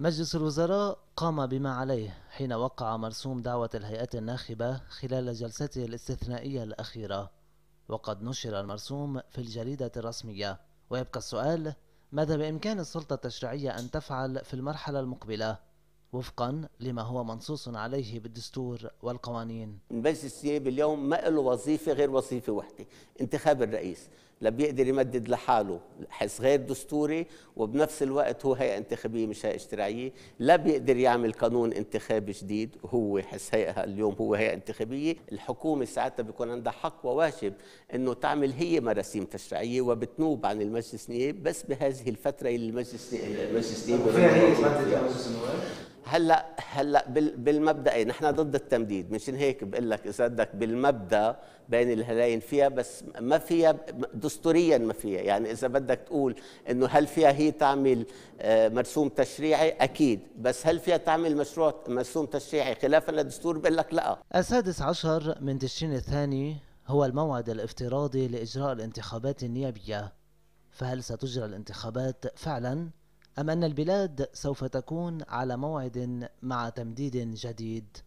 مجلس الوزراء قام بما عليه حين وقع مرسوم دعوة الهيئة الناخبة خلال جلسته الاستثنائية الأخيرة وقد نشر المرسوم في الجريدة الرسمية ويبقى السؤال ماذا بإمكان السلطة التشريعية أن تفعل في المرحلة المقبلة؟ وفقا لما هو منصوص عليه بالدستور والقوانين المجلس النيابي اليوم ما له وظيفة غير وظيفة واحدة انتخاب الرئيس لا بيقدر يمدد لحاله حس غير دستوري وبنفس الوقت هو هيئة انتخابية مش هيئة اشتراعية لا بيقدر يعمل قانون انتخابي جديد هو حس هيئة اليوم هو هيئة انتخابية الحكومة ساعتها بيكون عندها حق وواجب انه تعمل هي مراسيم تشريعية وبتنوب عن المجلس النيابي بس بهذه الفترة اللي المجلس النيابي المجلس النيابي هي تمدد النواب هلا هلا بالمبدا إيه؟ نحن ضد التمديد مشان هيك بقول لك اذا بدك بالمبدا بين الهلين فيها بس ما فيها دستوريا ما فيها يعني اذا بدك تقول انه هل فيها هي تعمل آه، مرسوم تشريعي اكيد بس هل فيها تعمل مشروع مرسوم تشريعي خلافا للدستور بقول لك لا السادس عشر من تشرين الثاني هو الموعد الافتراضي لاجراء الانتخابات النيابيه فهل ستجرى الانتخابات فعلا أم أن البلاد سوف تكون على موعد مع تمديد جديد؟